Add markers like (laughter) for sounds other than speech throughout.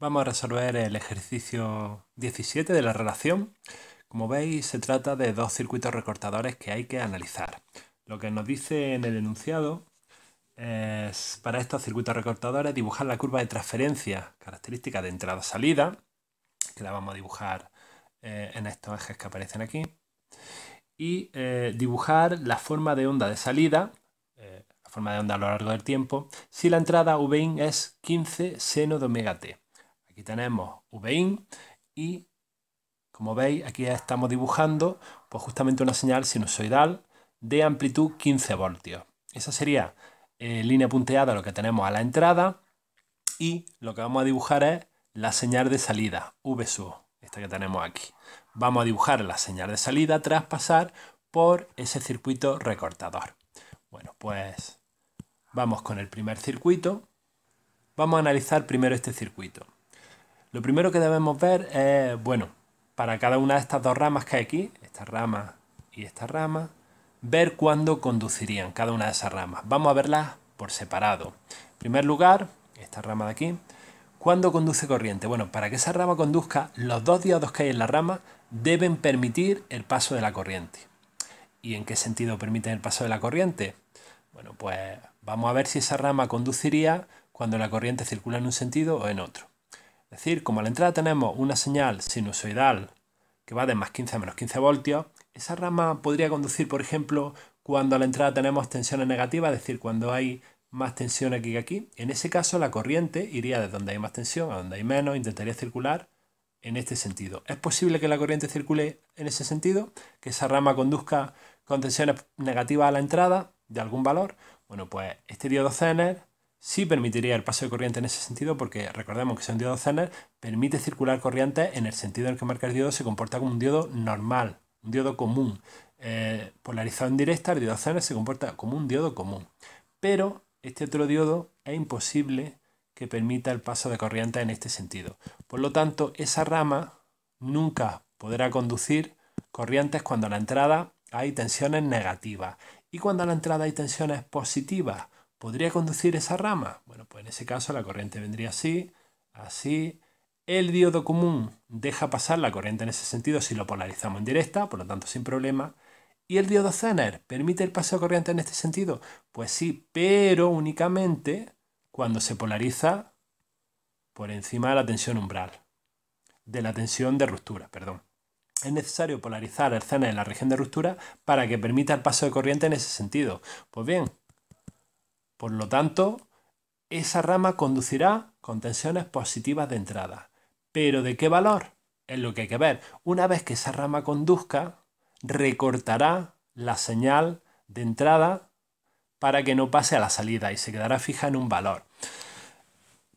Vamos a resolver el ejercicio 17 de la relación. Como veis, se trata de dos circuitos recortadores que hay que analizar. Lo que nos dice en el enunciado es, para estos circuitos recortadores, dibujar la curva de transferencia, característica de entrada-salida, que la vamos a dibujar eh, en estos ejes que aparecen aquí, y eh, dibujar la forma de onda de salida, eh, la forma de onda a lo largo del tiempo, si la entrada Vin es 15 seno de omega t. Aquí tenemos VIN y como veis aquí estamos dibujando pues justamente una señal sinusoidal de amplitud 15 voltios. Esa sería eh, línea punteada lo que tenemos a la entrada y lo que vamos a dibujar es la señal de salida V sub, esta que tenemos aquí. Vamos a dibujar la señal de salida tras pasar por ese circuito recortador. Bueno, pues vamos con el primer circuito. Vamos a analizar primero este circuito. Lo primero que debemos ver es, bueno, para cada una de estas dos ramas que hay aquí, esta rama y esta rama, ver cuándo conducirían cada una de esas ramas. Vamos a verlas por separado. En primer lugar, esta rama de aquí, ¿cuándo conduce corriente? Bueno, para que esa rama conduzca, los dos diodos que hay en la rama deben permitir el paso de la corriente. ¿Y en qué sentido permiten el paso de la corriente? Bueno, pues vamos a ver si esa rama conduciría cuando la corriente circula en un sentido o en otro. Es decir, como a la entrada tenemos una señal sinusoidal que va de más 15 a menos 15 voltios, esa rama podría conducir, por ejemplo, cuando a la entrada tenemos tensiones negativas, es decir, cuando hay más tensión aquí que aquí. En ese caso, la corriente iría de donde hay más tensión a donde hay menos, intentaría circular en este sentido. Es posible que la corriente circule en ese sentido, que esa rama conduzca con tensiones negativas a la entrada de algún valor. Bueno, pues este diodo Zener Sí permitiría el paso de corriente en ese sentido porque recordemos que un diodo Zener permite circular corriente en el sentido en el que marca el diodo se comporta como un diodo normal, un diodo común. Eh, polarizado en directa, el diodo Zener se comporta como un diodo común. Pero este otro diodo es imposible que permita el paso de corriente en este sentido. Por lo tanto, esa rama nunca podrá conducir corrientes cuando a la entrada hay tensiones negativas y cuando a la entrada hay tensiones positivas. ¿Podría conducir esa rama? Bueno, pues en ese caso la corriente vendría así, así. El diodo común deja pasar la corriente en ese sentido si lo polarizamos en directa, por lo tanto sin problema. ¿Y el diodo Zener permite el paso de corriente en este sentido? Pues sí, pero únicamente cuando se polariza por encima de la tensión umbral, de la tensión de ruptura, perdón. Es necesario polarizar el Zener en la región de ruptura para que permita el paso de corriente en ese sentido. Pues bien, por lo tanto, esa rama conducirá con tensiones positivas de entrada. ¿Pero de qué valor? Es lo que hay que ver. Una vez que esa rama conduzca, recortará la señal de entrada para que no pase a la salida y se quedará fija en un valor.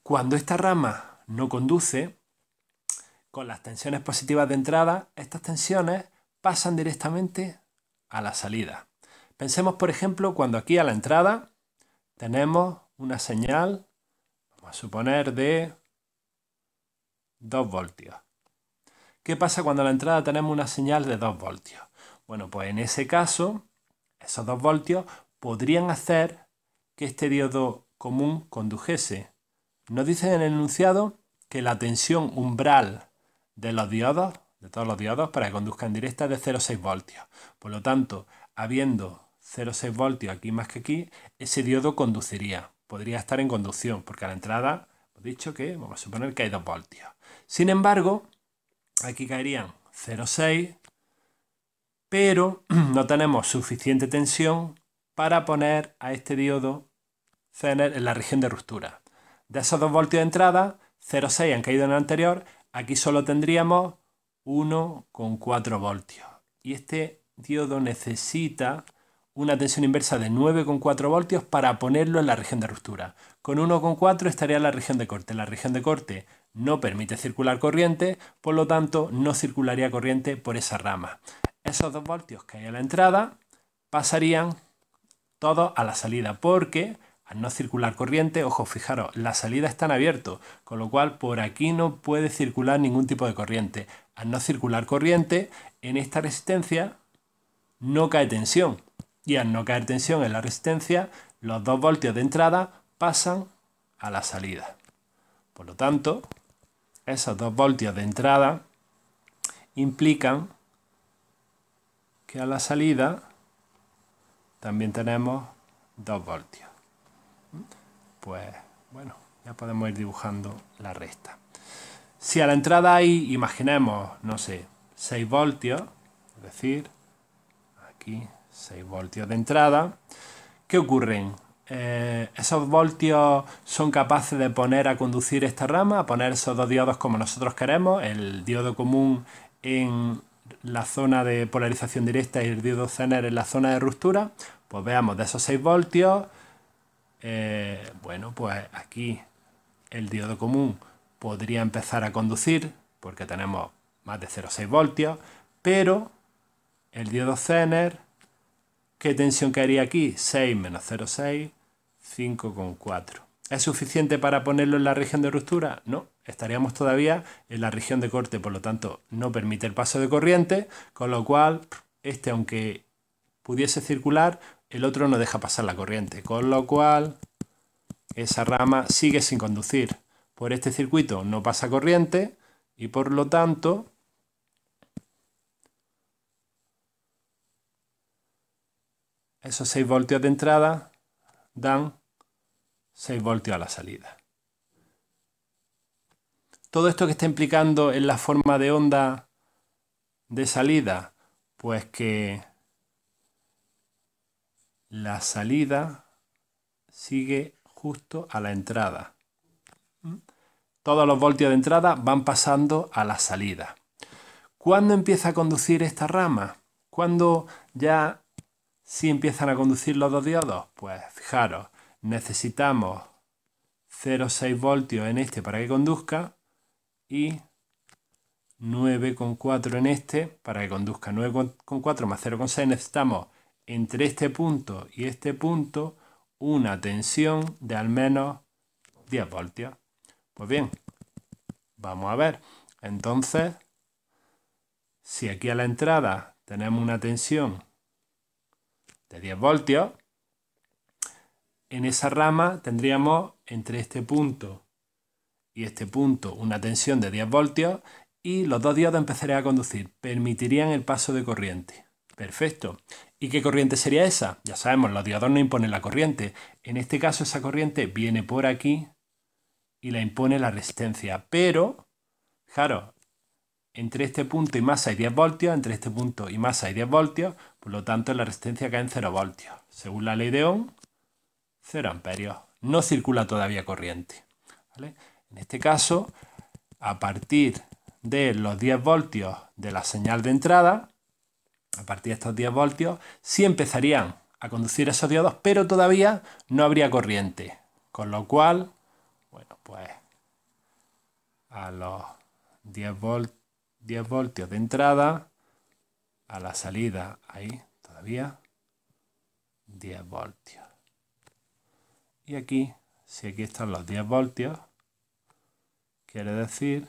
Cuando esta rama no conduce, con las tensiones positivas de entrada, estas tensiones pasan directamente a la salida. Pensemos, por ejemplo, cuando aquí a la entrada tenemos una señal, vamos a suponer, de 2 voltios. ¿Qué pasa cuando a la entrada tenemos una señal de 2 voltios? Bueno, pues en ese caso, esos 2 voltios podrían hacer que este diodo común condujese. Nos dice en el enunciado que la tensión umbral de los diodos, de todos los diodos, para que conduzcan directa es de 0,6 voltios. Por lo tanto, habiendo 0,6 voltios aquí más que aquí, ese diodo conduciría, podría estar en conducción, porque a la entrada he dicho que vamos a suponer que hay 2 voltios. Sin embargo, aquí caerían 0,6, pero (clears throat) no tenemos suficiente tensión para poner a este diodo en la región de ruptura. De esos 2 voltios de entrada, 0,6 han caído en el anterior, aquí solo tendríamos 1,4 voltios. Y este diodo necesita una tensión inversa de 9,4 voltios para ponerlo en la región de ruptura. Con 1,4 estaría en la región de corte. La región de corte no permite circular corriente, por lo tanto no circularía corriente por esa rama. Esos 2 voltios que hay a la entrada pasarían todos a la salida, porque al no circular corriente, ojo, fijaros, la salida está en abierto, con lo cual por aquí no puede circular ningún tipo de corriente. Al no circular corriente, en esta resistencia no cae tensión, y al no caer tensión en la resistencia, los 2 voltios de entrada pasan a la salida. Por lo tanto, esos 2 voltios de entrada implican que a la salida también tenemos 2 voltios. Pues bueno, ya podemos ir dibujando la resta. Si a la entrada hay, imaginemos, no sé, 6 voltios, es decir, aquí 6 voltios de entrada. ¿Qué ocurren? Eh, esos voltios son capaces de poner a conducir esta rama, a poner esos dos diodos como nosotros queremos, el diodo común en la zona de polarización directa y el diodo zener en la zona de ruptura, pues veamos de esos 6 voltios, eh, bueno, pues aquí el diodo común podría empezar a conducir porque tenemos más de 0,6 voltios, pero el diodo zener ¿Qué tensión quedaría aquí? 6 menos 0,6, 5,4. ¿Es suficiente para ponerlo en la región de ruptura? No, estaríamos todavía en la región de corte, por lo tanto no permite el paso de corriente, con lo cual este aunque pudiese circular, el otro no deja pasar la corriente, con lo cual esa rama sigue sin conducir. Por este circuito no pasa corriente y por lo tanto Esos 6 voltios de entrada dan 6 voltios a la salida. Todo esto que está implicando en la forma de onda de salida, pues que la salida sigue justo a la entrada. ¿Mm? Todos los voltios de entrada van pasando a la salida. ¿Cuándo empieza a conducir esta rama? Cuando ya si empiezan a conducir los dos diodos, pues fijaros, necesitamos 0,6 voltios en este para que conduzca y 9,4 en este para que conduzca. 9,4 más 0,6 necesitamos entre este punto y este punto una tensión de al menos 10 voltios. Pues bien, vamos a ver. Entonces, si aquí a la entrada tenemos una tensión de 10 voltios, en esa rama tendríamos entre este punto y este punto una tensión de 10 voltios y los dos diodos empezarían a conducir. Permitirían el paso de corriente. Perfecto. ¿Y qué corriente sería esa? Ya sabemos, los diodos no imponen la corriente. En este caso esa corriente viene por aquí y la impone la resistencia. Pero, claro, entre este punto y masa hay 10 voltios, entre este punto y masa hay 10 voltios, por lo tanto la resistencia cae en 0 voltios. Según la ley de Ohm, 0 amperios. No circula todavía corriente. En este caso, a partir de los 10 voltios de la señal de entrada, a partir de estos 10 voltios, sí empezarían a conducir esos diodos, pero todavía no habría corriente. Con lo cual, bueno, pues a los 10 voltios 10 voltios de entrada, a la salida, ahí todavía, 10 voltios. Y aquí, si aquí están los 10 voltios, quiere decir,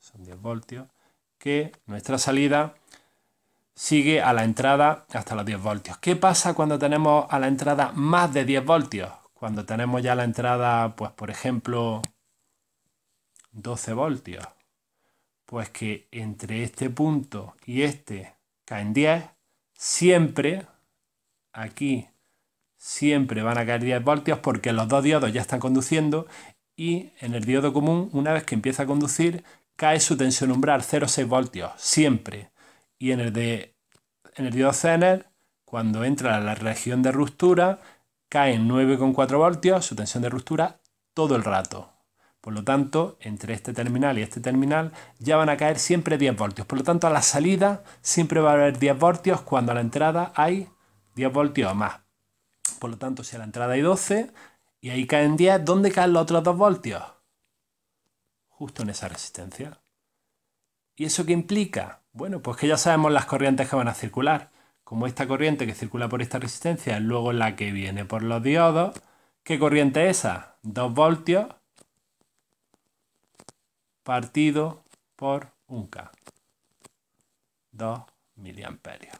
son 10 voltios, que nuestra salida sigue a la entrada hasta los 10 voltios. ¿Qué pasa cuando tenemos a la entrada más de 10 voltios? Cuando tenemos ya la entrada, pues por ejemplo, 12 voltios pues que entre este punto y este caen 10, siempre, aquí, siempre van a caer 10 voltios porque los dos diodos ya están conduciendo y en el diodo común, una vez que empieza a conducir, cae su tensión umbral 0,6 voltios, siempre. Y en el de diodo Zener, cuando entra a la región de ruptura, caen 9,4 voltios, su tensión de ruptura, todo el rato. Por lo tanto, entre este terminal y este terminal ya van a caer siempre 10 voltios. Por lo tanto, a la salida siempre va a haber 10 voltios cuando a la entrada hay 10 voltios o más. Por lo tanto, si a la entrada hay 12 y ahí caen 10, ¿dónde caen los otros 2 voltios? Justo en esa resistencia. ¿Y eso qué implica? Bueno, pues que ya sabemos las corrientes que van a circular. Como esta corriente que circula por esta resistencia es luego la que viene por los diodos. ¿Qué corriente es esa? 2 voltios partido por un k 2 miliamperios.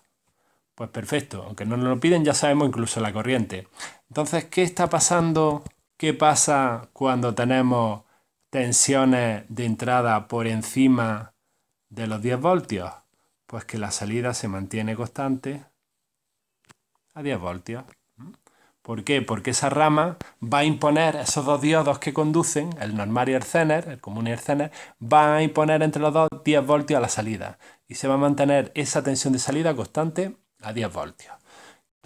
Pues perfecto, aunque no nos lo piden ya sabemos incluso la corriente. Entonces, ¿qué está pasando? ¿Qué pasa cuando tenemos tensiones de entrada por encima de los 10 voltios? Pues que la salida se mantiene constante a 10 voltios. ¿Por qué? Porque esa rama va a imponer, esos dos diodos que conducen, el normal y el zener, el común y el zener, van a imponer entre los dos 10 voltios a la salida. Y se va a mantener esa tensión de salida constante a 10 voltios.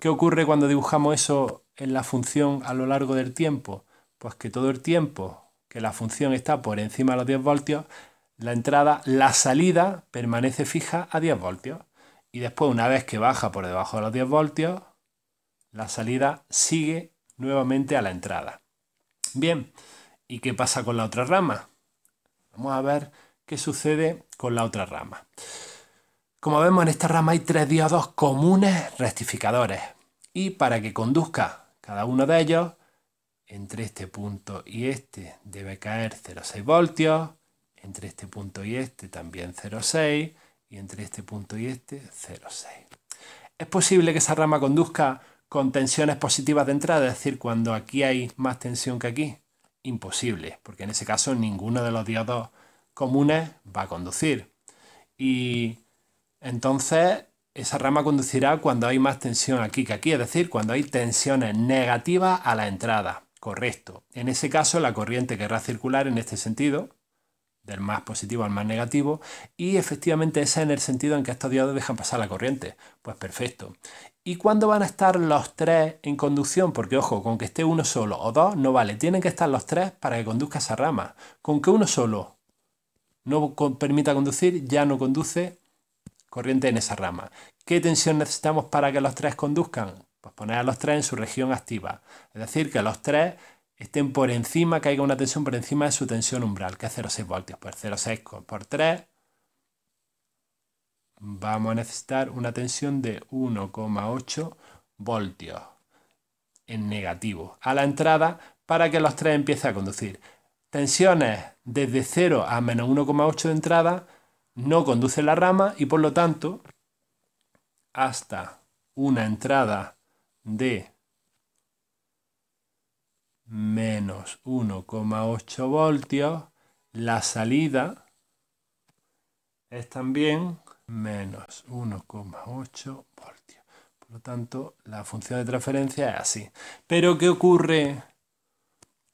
¿Qué ocurre cuando dibujamos eso en la función a lo largo del tiempo? Pues que todo el tiempo que la función está por encima de los 10 voltios, la entrada, la salida permanece fija a 10 voltios. Y después, una vez que baja por debajo de los 10 voltios, la salida sigue nuevamente a la entrada. Bien, ¿y qué pasa con la otra rama? Vamos a ver qué sucede con la otra rama. Como vemos en esta rama hay tres diodos comunes rectificadores y para que conduzca cada uno de ellos entre este punto y este debe caer 0,6 voltios, entre este punto y este también 0,6 y entre este punto y este 0,6. Es posible que esa rama conduzca con tensiones positivas de entrada, es decir, cuando aquí hay más tensión que aquí? Imposible, porque en ese caso ninguno de los diodos comunes va a conducir. Y entonces esa rama conducirá cuando hay más tensión aquí que aquí, es decir, cuando hay tensiones negativas a la entrada. Correcto. En ese caso la corriente querrá circular en este sentido del más positivo al más negativo, y efectivamente ese es en el sentido en que estos diodos dejan pasar la corriente. Pues perfecto. ¿Y cuándo van a estar los tres en conducción? Porque ojo, con que esté uno solo o dos no vale, tienen que estar los tres para que conduzca esa rama. Con que uno solo no permita conducir, ya no conduce corriente en esa rama. ¿Qué tensión necesitamos para que los tres conduzcan? Pues poner a los tres en su región activa. Es decir, que los tres estén por encima, caiga una tensión por encima de su tensión umbral, que es 0,6 voltios. Pues 0,6 por 3 vamos a necesitar una tensión de 1,8 voltios en negativo a la entrada para que los tres empiecen a conducir. Tensiones desde 0 a menos 1,8 de entrada no conduce la rama y por lo tanto hasta una entrada de menos 1,8 voltios, la salida es también menos 1,8 voltios. Por lo tanto, la función de transferencia es así. Pero, ¿qué ocurre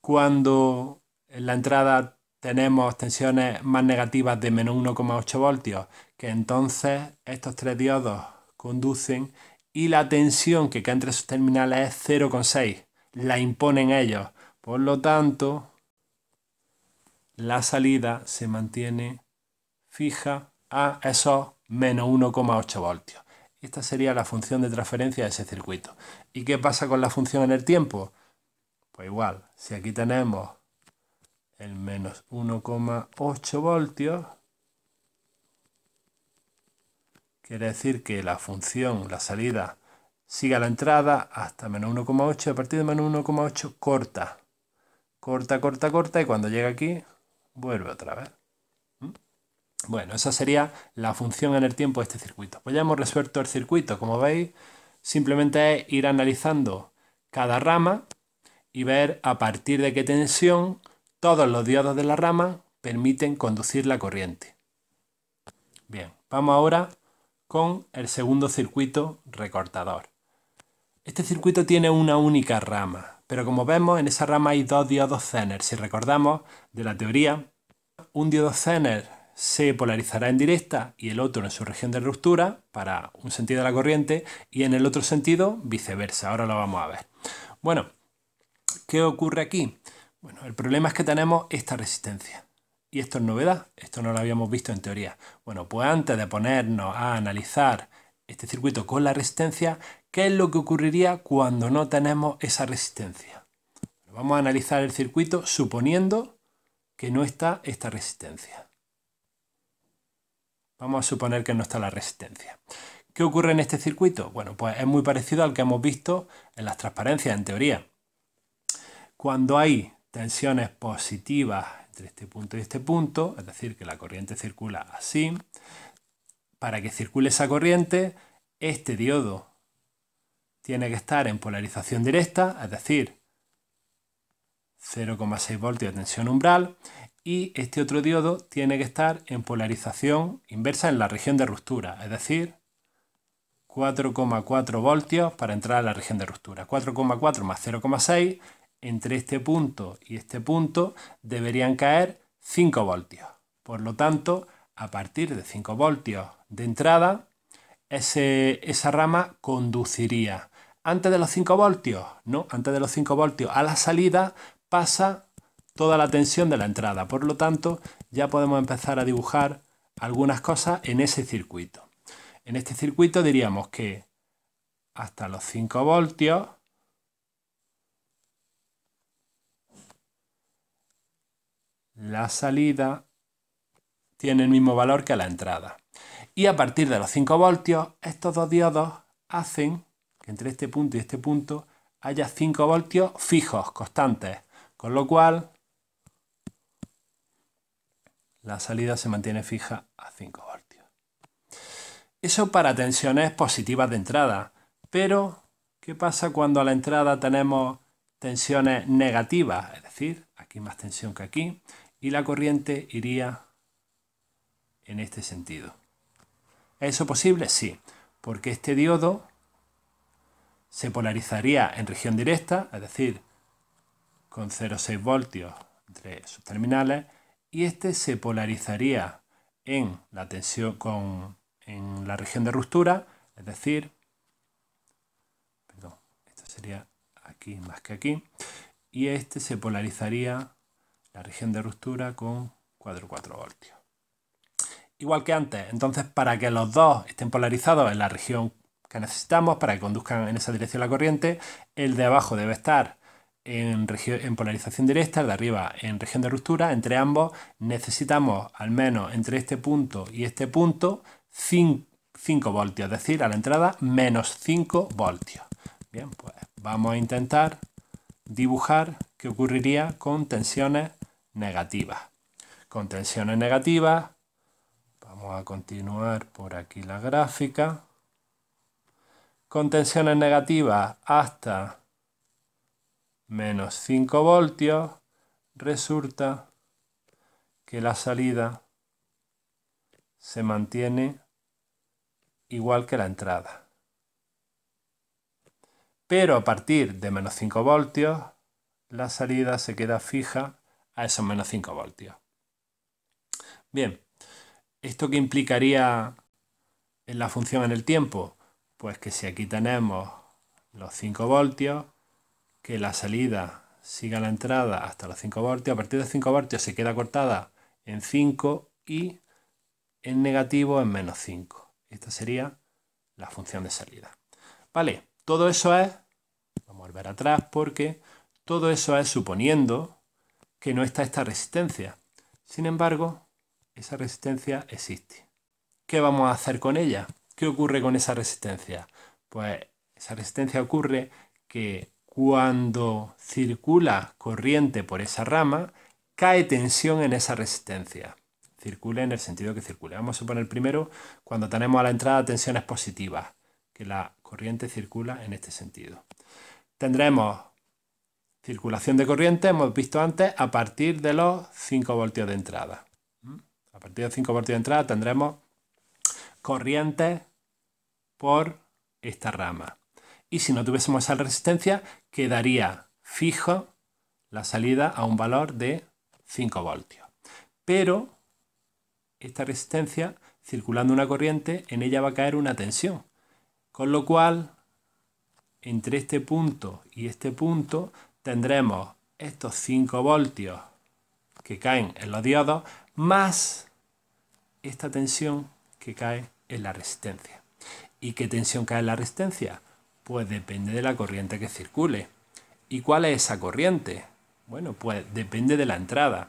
cuando en la entrada tenemos tensiones más negativas de menos 1,8 voltios, que entonces estos tres diodos conducen y la tensión que cae entre sus terminales es 0,6 la imponen ellos. Por lo tanto, la salida se mantiene fija a esos menos 1,8 voltios. Esta sería la función de transferencia de ese circuito. ¿Y qué pasa con la función en el tiempo? Pues igual, si aquí tenemos el menos 1,8 voltios, quiere decir que la función, la salida sigue la entrada hasta menos 1,8 a partir de menos 1,8 corta, corta, corta, corta y cuando llega aquí vuelve otra vez. ¿Mm? Bueno, esa sería la función en el tiempo de este circuito. Pues ya hemos resuelto el circuito, como veis, simplemente es ir analizando cada rama y ver a partir de qué tensión todos los diodos de la rama permiten conducir la corriente. Bien, vamos ahora con el segundo circuito recortador. Este circuito tiene una única rama, pero como vemos en esa rama hay dos diodos Zener. Si recordamos de la teoría, un diodo Zener se polarizará en directa y el otro en su región de ruptura para un sentido de la corriente y en el otro sentido viceversa. Ahora lo vamos a ver. Bueno, ¿qué ocurre aquí? Bueno, el problema es que tenemos esta resistencia. Y esto es novedad, esto no lo habíamos visto en teoría. Bueno, pues antes de ponernos a analizar este circuito con la resistencia, ¿Qué es lo que ocurriría cuando no tenemos esa resistencia? Vamos a analizar el circuito suponiendo que no está esta resistencia. Vamos a suponer que no está la resistencia. ¿Qué ocurre en este circuito? Bueno, pues es muy parecido al que hemos visto en las transparencias, en teoría. Cuando hay tensiones positivas entre este punto y este punto, es decir, que la corriente circula así, para que circule esa corriente, este diodo tiene que estar en polarización directa, es decir, 0,6 voltios de tensión umbral, y este otro diodo tiene que estar en polarización inversa en la región de ruptura, es decir, 4,4 voltios para entrar a la región de ruptura. 4,4 más 0,6, entre este punto y este punto deberían caer 5 voltios. Por lo tanto, a partir de 5 voltios de entrada, esa rama conduciría antes de los 5 voltios, ¿no? Antes de los 5 voltios a la salida pasa toda la tensión de la entrada. Por lo tanto, ya podemos empezar a dibujar algunas cosas en ese circuito. En este circuito diríamos que hasta los 5 voltios la salida tiene el mismo valor que la entrada. Y a partir de los 5 voltios, estos dos diodos hacen entre este punto y este punto haya 5 voltios fijos, constantes, con lo cual la salida se mantiene fija a 5 voltios. Eso para tensiones positivas de entrada, pero ¿qué pasa cuando a la entrada tenemos tensiones negativas? Es decir, aquí más tensión que aquí, y la corriente iría en este sentido. ¿Es eso posible? Sí, porque este diodo se polarizaría en región directa, es decir, con 0,6 voltios entre sus terminales, y este se polarizaría en la tensión con, en la región de ruptura, es decir, perdón, esto sería aquí más que aquí, y este se polarizaría la región de ruptura con 4,4 voltios. Igual que antes, entonces para que los dos estén polarizados en la región que necesitamos para que conduzcan en esa dirección la corriente. El de abajo debe estar en, polarización directa, el de arriba en región de ruptura. Entre ambos necesitamos al menos entre este punto y este punto 5, 5 voltios, es decir, a la entrada menos 5 voltios. Bien, pues vamos a intentar dibujar qué ocurriría con tensiones negativas. Con tensiones negativas, vamos a continuar por aquí la gráfica con tensiones negativas hasta menos 5 voltios, resulta que la salida se mantiene igual que la entrada. Pero a partir de menos 5 voltios, la salida se queda fija a esos menos 5 voltios. Bien, ¿esto qué implicaría en la función en el tiempo? Pues que si aquí tenemos los 5 voltios, que la salida siga la entrada hasta los 5 voltios, a partir de 5 voltios se queda cortada en 5 y en negativo en menos 5. Esta sería la función de salida. Vale, todo eso es, vamos a volver atrás porque todo eso es suponiendo que no está esta resistencia. Sin embargo, esa resistencia existe. ¿Qué vamos a hacer con ella? ¿Qué ocurre con esa resistencia? Pues esa resistencia ocurre que cuando circula corriente por esa rama, cae tensión en esa resistencia. Circule en el sentido que circule. Vamos a poner primero cuando tenemos a la entrada tensiones positivas, que la corriente circula en este sentido. Tendremos circulación de corriente, hemos visto antes, a partir de los 5 voltios de entrada. ¿Mm? A partir de 5 voltios de entrada tendremos corriente por esta rama. Y si no tuviésemos esa resistencia, quedaría fijo la salida a un valor de 5 voltios. Pero esta resistencia, circulando una corriente, en ella va a caer una tensión. Con lo cual, entre este punto y este punto, tendremos estos 5 voltios que caen en los diodos, más esta tensión que cae en la resistencia. ¿Y qué tensión cae en la resistencia? Pues depende de la corriente que circule. ¿Y cuál es esa corriente? Bueno, pues depende de la entrada.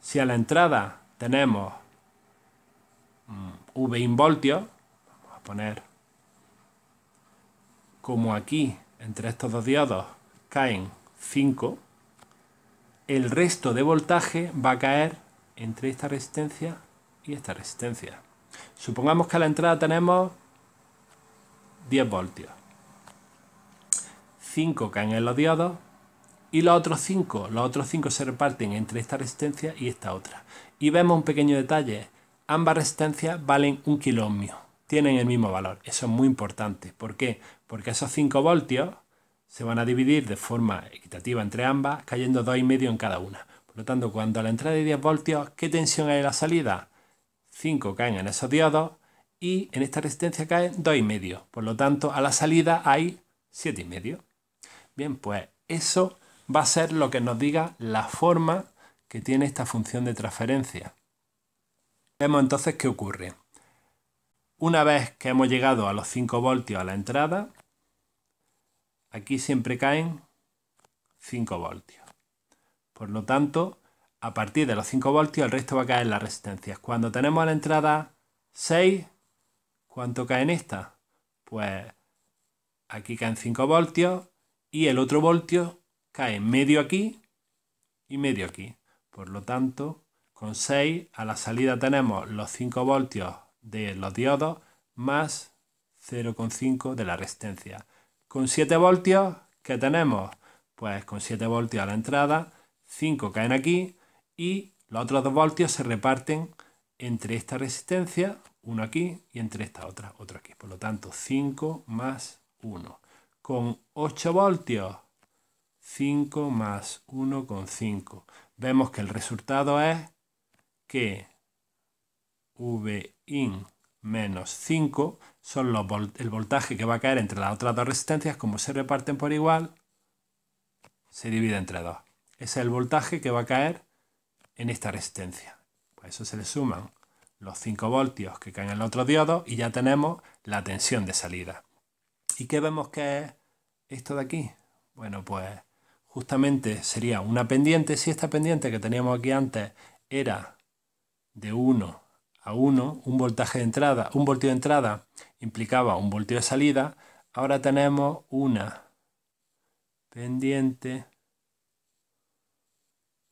Si a la entrada tenemos mm, V voltios vamos a poner como aquí entre estos dos diodos caen 5, el resto de voltaje va a caer entre esta resistencia y esta resistencia. Supongamos que a la entrada tenemos 10 voltios. 5 caen en los diodos y los otros 5, los otros 5 se reparten entre esta resistencia y esta otra. Y vemos un pequeño detalle, ambas resistencias valen un kilo tienen el mismo valor. Eso es muy importante. ¿Por qué? Porque esos 5 voltios se van a dividir de forma equitativa entre ambas, cayendo 2,5 en cada una. Por lo tanto, cuando a la entrada de 10 voltios, ¿qué tensión hay en la salida? 5 caen en esos diodos y en esta resistencia caen 2,5. Por lo tanto, a la salida hay 7,5. Bien, pues eso va a ser lo que nos diga la forma que tiene esta función de transferencia. Vemos entonces qué ocurre. Una vez que hemos llegado a los 5 voltios a la entrada, aquí siempre caen 5 voltios. Por lo tanto, a partir de los 5 voltios el resto va a caer en las resistencias. Cuando tenemos a la entrada 6, ¿Cuánto cae en esta? Pues aquí caen 5 voltios y el otro voltio cae medio aquí y medio aquí. Por lo tanto, con 6 a la salida tenemos los 5 voltios de los diodos más 0,5 de la resistencia. Con 7 voltios, ¿qué tenemos? Pues con 7 voltios a la entrada, 5 caen aquí y los otros 2 voltios se reparten entre esta resistencia uno aquí y entre esta otra, otra aquí. Por lo tanto, 5 más 1. Con 8 voltios, 5 más 1 con 5. Vemos que el resultado es que Vin menos 5 son los el voltaje que va a caer entre las otras dos resistencias, como se reparten por igual, se divide entre 2. Ese es el voltaje que va a caer en esta resistencia. Pues a eso se le suman los 5 voltios que caen en el otro diodo. y ya tenemos la tensión de salida. ¿Y qué vemos que es esto de aquí? Bueno, pues justamente sería una pendiente. Si esta pendiente que teníamos aquí antes era de 1 a 1, un voltaje de entrada, un voltio de entrada implicaba un voltio de salida, ahora tenemos una pendiente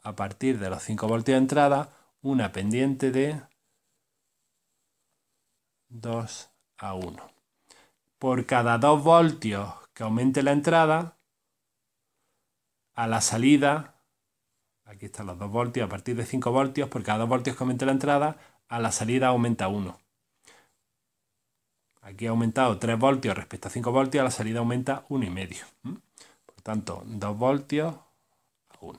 a partir de los 5 voltios de entrada, una pendiente de 2 a 1. Por cada 2 voltios que aumente la entrada, a la salida, aquí están los 2 voltios, a partir de 5 voltios, por cada 2 voltios que aumente la entrada, a la salida aumenta 1. Aquí ha aumentado 3 voltios respecto a 5 voltios, a la salida aumenta 1,5. Por tanto, 2 voltios a 1.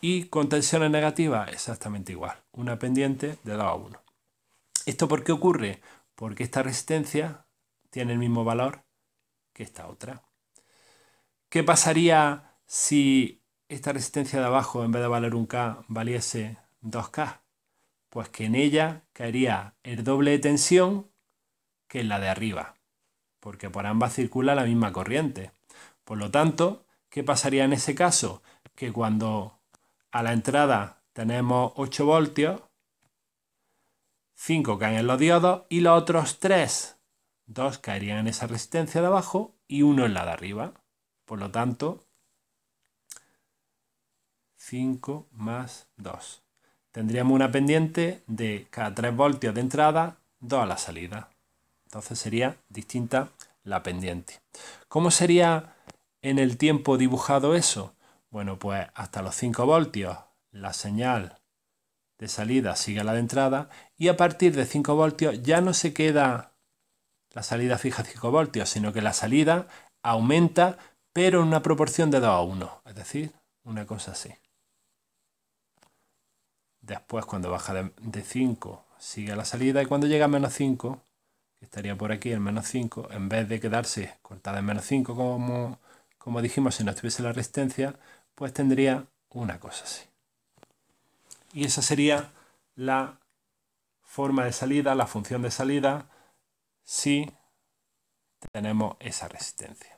Y con tensiones negativas, exactamente igual. Una pendiente de 2 a 1. ¿Esto por qué ocurre? porque esta resistencia tiene el mismo valor que esta otra. ¿Qué pasaría si esta resistencia de abajo, en vez de valer un K, valiese 2K? Pues que en ella caería el doble de tensión que en la de arriba, porque por ambas circula la misma corriente. Por lo tanto, ¿qué pasaría en ese caso? Que cuando a la entrada tenemos 8 voltios, 5 caen en los diodos y los otros 3, 2 caerían en esa resistencia de abajo y 1 en la de arriba. Por lo tanto, 5 más 2. Tendríamos una pendiente de cada 3 voltios de entrada, 2 a la salida. Entonces sería distinta la pendiente. ¿Cómo sería en el tiempo dibujado eso? Bueno, pues hasta los 5 voltios la señal de salida sigue la de entrada y a partir de 5 voltios ya no se queda la salida fija a 5 voltios, sino que la salida aumenta pero en una proporción de 2 a 1, es decir, una cosa así. Después cuando baja de 5 sigue la salida y cuando llega a menos 5, que estaría por aquí el menos 5, en vez de quedarse cortada en menos 5 como, como dijimos si no estuviese la resistencia, pues tendría una cosa así. Y esa sería la forma de salida, la función de salida, si tenemos esa resistencia.